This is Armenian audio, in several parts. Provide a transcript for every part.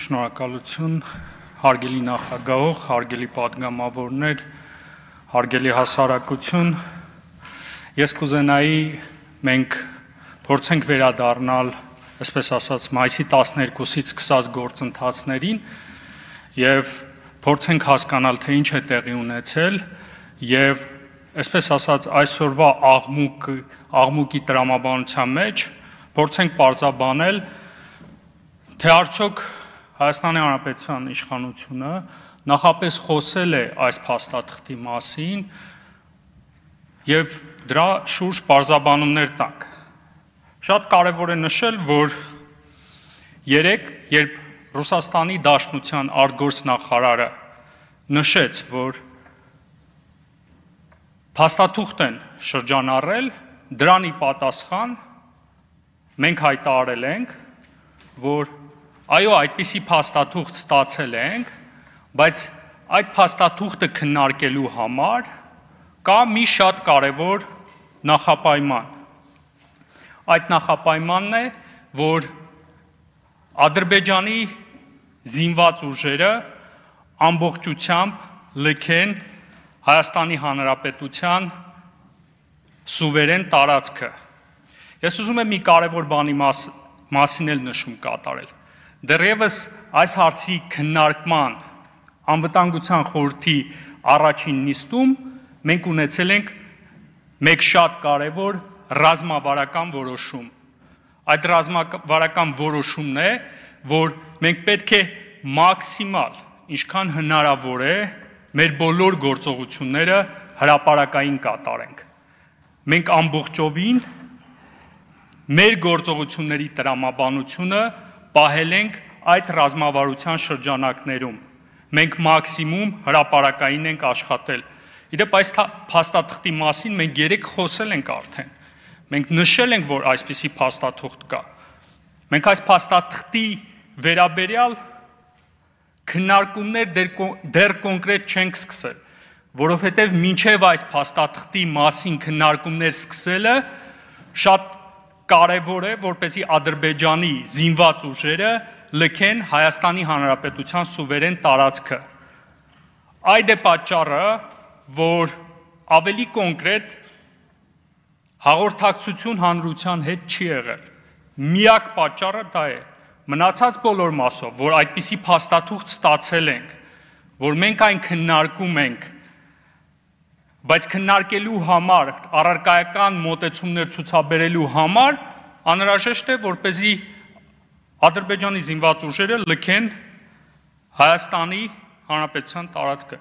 Շնորհակալություն հարգելի նախագահող, հարգելի падգամավորներ, հարգելի հասարակություն։ Ես կուզենայի մենք փորձենք վերադառնալ, այսպես ասած, մայիսի 12-ից սկսած գործընթացներին եւ փորձենք հասկանալ, թե ինչ է տեղի ունեցել եւ այսպես ասած այսօրվա աղմուկ աղմուկի տրամաբանության մեջ փորձենք parzabanել թե արդյոք Հայաստանի Հանրապետության իշխանությունը նախապես խոսել է այս փաստաթղթի մասին եւ դրա շուրջ բարձաբանումներ տանք։ Շատ կարեւոր է նշել, որ երեք երբ Ռուսաստանի Դաշնության արտգործնախարարը նշեց, որ փաստաթուղթ են շրջանառել, դրանի պատասխան մենք հայտարարել ենք, որ Այո, այդպիսի փաստաթուղթ ստացել ենք, բայց այդ փաստաթուղթը քննարկելու համար կա մի շատ կարևոր նախապայման։ Այդ նախապայմանն է, որ Ադրբեջանի զինված ուժերը ամբողջությամբ լքեն Հայաստանի Հանրապետության սուվերեն տարածքը։ Ես ուզում եմ մի կարևոր բանի մաս, մասին էլ նշում կատարել։ Դեռևս այս հարցի քննարկման անվտանգության խորհրդի առաջին նիստում մենք ունեցել ենք մեկ շատ կարևոր ռազմավարական որոշում։ Այդ ռազմավարական որոշումն է, որ մենք պետք է մաքսիմալ, ինչքան հնարավոր է, մեր բոլոր գործողությունները հրաապարակային կատարենք։ Մենք ամբողջովին մեր գործողությունների տրամաբանությունը պահել ենք այդ ռազմավարության շրջանակներում։ Մենք մաքսիմում հրաապարակային ենք աշխատել։ Իդեպ այս փաստաթղթի մասին մենք երեք խոսել ենք արդեն։ Մենք նշել ենք, որ այսպիսի փաստաթուղթ կա։ Մենք այս փաստաթղթի վերաբերյալ քննարկումներ դեր, դեր կոնկրետ չենք սկսել, որովհետև մինչև այս փաստաթղթի մասին քննարկումներ սկսելը շատ կարևոր է, որպեսի Ադրբեջանի զինված ուժերը լքեն Հայաստանի Հանրապետության սուվերեն տարածքը։ Այդ է պատճառը, որ ավելի կոնկրետ հաղորդակցություն հանրության հետ չի եղել։ Միակ պատճառը դա է։ Մնացած բոլոր մասով, որ այդպիսի փաստաթուղթ ստացել ենք, որ մենք այն քննարկում ենք բայց քննարկելու համար, առարկայական մոտեցումներ ցուցաբերելու համար անհրաժեշտ է, որ เป զի Ադրբեջանի զինված ուժերը լքեն Հայաստանի Հանրապետության տարածքը։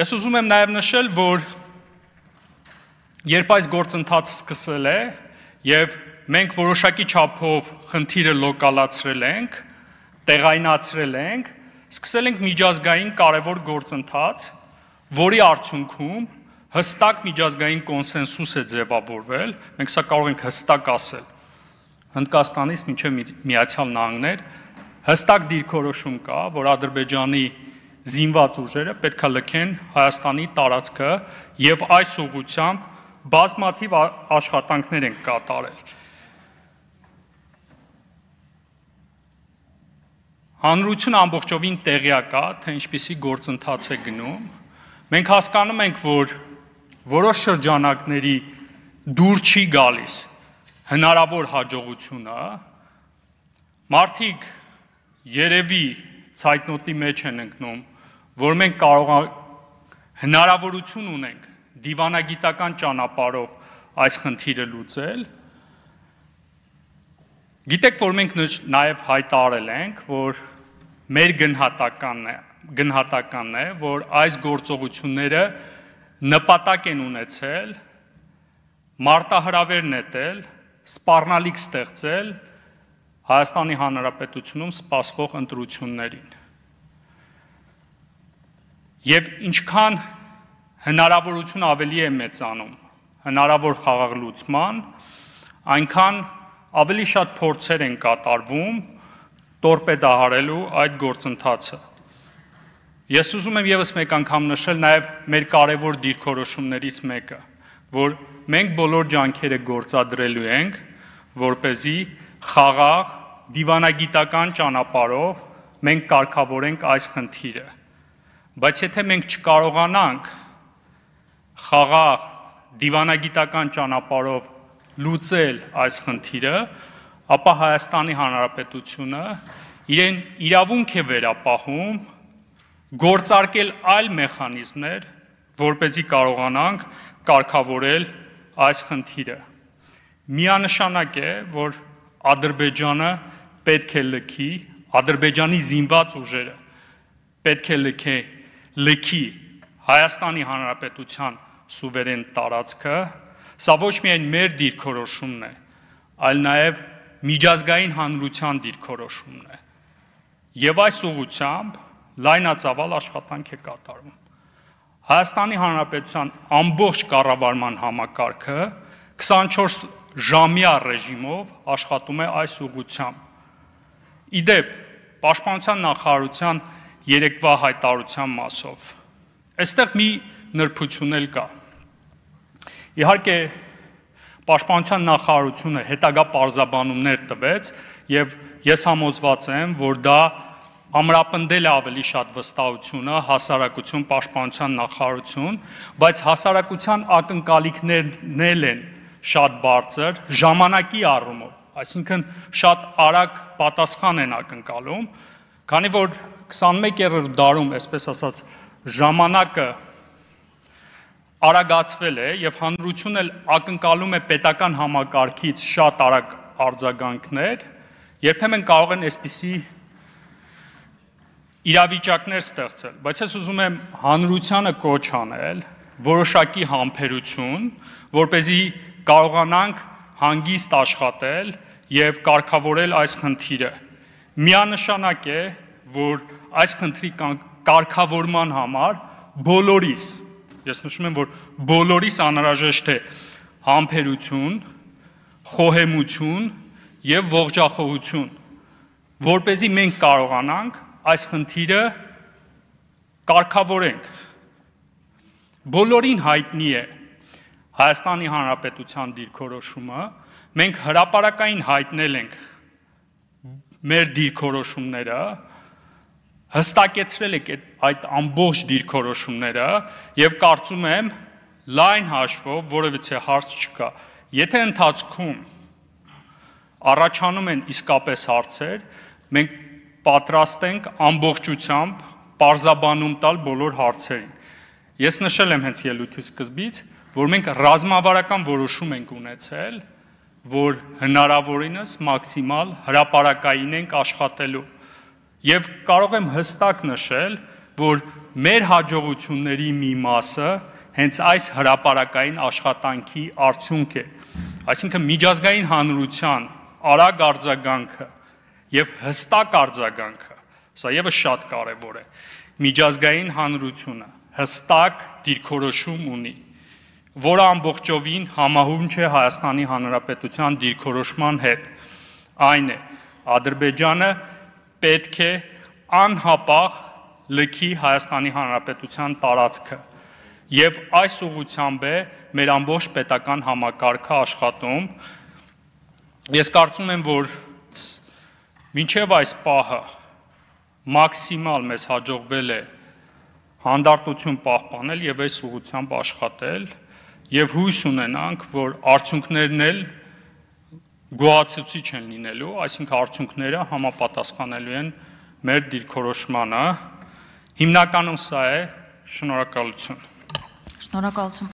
Ես ուզում եմ նաև նշել, որ երբ այս գործընթացը սկսել է եւ մենք որոշակի չափով խնդիրը լոկալացրել ենք, տեղայնացրել ենք, սկսել ենք միջազգային կարևոր գործընթաց, որի արդյունքում հստակ միջազգային կոնսենսուս է ձևավորվել, մենք սա կարող ենք հստակ ասել։ Հնդկաստանից մինչև Միացյալ Նահանգներ հստակ դիրքորոշում կա, որ Ադրբեջանի զինված ուժերը պետքա լքեն Հայաստանի տարածքը եւ այս ուղությամբ բազմաթիվ աշխատանքներ են կատարել։ Հանրությունը ամբողջովին տեղյակ է, թե ինչպիսի գործընթաց է գնում Մենք հասկանում ենք, որ որոշ շրջանակների դուր չի գալիս հնարավոր հաջողությունը, մարդիկ երևի ցայտնոտի մեջ են ընկնում, որ մենք կարող հնարավորություն ունենք դիվանագիտական ճանապարով այս խնդիրը լուծել։ Գիտեք, որ մենք նաև հայտարել ենք, որ մեր գնահատականն է, գնահատականն է, որ այս գործողությունները նպատակ են ունեցել մարտահրավեր նետել, սպառնալիք ստեղծել Հայաստանի Հանրապետությունում սպասվող ընտրություններին։ Եվ ինչքան հնարավորություն ավելի է մեծանում հնարավոր խաղաղ լուծման, այնքան ավելի շատ փորձեր են կատարվում տորպեդահարելու այդ գործընթացը։ Ես ուզում եմ եւս մեկ անգամ նշել նաեւ մեր կարևոր դիրքորոշումներից մեկը, որ մենք բոլոր ջանքերը գործադրելու ենք, որ เป զի խաղաղ դիվանագիտական ճանապարով մենք կարգավորենք այս խնդիրը։ Բայց եթե մենք չկարողանանք խաղաղ դիվանագիտական ճանապարով լուծել այս խնդիրը, ապա Հայաստանի Հանրապետությունը իրեն իրավունք է վերապահում գործարկել այլ մեխանիզմներ, որ เป զի կարողանանք կարգավորել այս խնդիրը։ Միանշանակ է, որ Ադրբեջանը պետք է լքի Ադրբեջանի զինված ուժերը պետք է լքի լքի Հայաստանի Հանրապետության սուվերեն տարածքը, սա ոչ միայն մեր դիրքորոշումն է, այլ նաև միջազգային հանրության դիրքորոշումն է։ Եվ այս ուղությամբ լայնածավալ աշխատանք է կատարվում։ Հայաստանի Հանրապետության ամբողջ կառավարման համակարգը 24 ժամյա ռեժիմով աշխատում է այս ուղությամբ։ Իդեպ, Պաշտպանության նախարարության երեկվա հայտարարության մասով։ Այստեղ մի նրբություն էլ կա։ Իհարկե, Պաշտպանության նախարարությունը հետագա պարզաբանումներ տվեց եւ ես համոզված եմ, որ դա ամրապնդել է ավելի շատ վստահությունը հասարակություն պաշտպանության նախարարություն, բայց հասարակության ակնկալիքներն են շատ բարձր ժամանակի առումով, այսինքն շատ արագ պատասխան են ակնկալում, քանի որ 21-րդ դարում, այսպես ասած, ժամանակը արագացվել է եւ հանրությունն էլ ակնկալում է պետական համակարգից շատ արագ արձագանքներ, երբեմն կարող են այսպիսի իրավիճակներ ստեղծել, բայց ես ուզում եմ հանրությանը կոչ անել որոշակի համբերություն, որ เป զի կարողանանք հանգիստ աշխատել եւ կարգավորել այս խնդիրը։ Միանշանակ է, որ այս խնդրի կարգավորման համար բոլորիս Ես նշում եմ, որ բոլորիս անհրաժեշտ է համբերություն, խոհեմություն եւ ողջախոհություն, որ เป զի մենք կարողանանք այս խնդիրը կարգավորենք։ Բոլորին հայտնի է Հայաստանի Հանրապետության դիրքորոշումը, մենք հրաապարակային հայտնել ենք մեր դիրքորոշումները, հստակեցրել եք այդ, այդ ամբողջ դիրքորոշումները եւ կարծում եմ լայն հաշվով որևիցե հարց չկա։ Եթե ընթացքում առաջանում են իսկապես հարցեր, մենք պատրաստ ենք ամբողջությամբ parzabanum տալ բոլոր հարցերին։ Ես նշել եմ հենց ելույթի սկզբից, որ մենք ռազմավարական որոշում ենք ունեցել, որ հնարավորինս մաքսիմալ հրաապարակային ենք աշխատելու Եվ կարող եմ հստակ նշել, որ մեր հաջողությունների մի մասը հենց այս հրաապարական աշխատանքի արդյունք է։ Այսինքն միջազգային հանրության արագ արձագանքը եւ հստակ արձագանքը, սա եւս շատ կարեւոր է։ Միջազգային հանրությունը հստակ դիրքորոշում ունի, որը ամբողջովին համահունչ է Հայաստանի Հանրապետության դիրքորոշման հետ։ Այն է Ադրբեջանը պետք է անհապաղ լքի Հայաստանի Հանրապետության տարածքը։ Եվ այս ուղությամբ է մեր ամբողջ պետական համակարգը աշխատում։ Ես կարծում եմ, որ մինչև այս պահը մաքսիմալ մեզ հաջողվել է հանդարտություն պահպանել եւ այս ուղությամբ աշխատել եւ հույս ունենանք, որ արդյունքներն էլ գոհացուցիչ են լինելու, այսինքն արդյունքները համապատասխանելու են մեր դիրքորոշմանը։ Հիմնականում սա է շնորհակալություն։ Շնորհակալություն։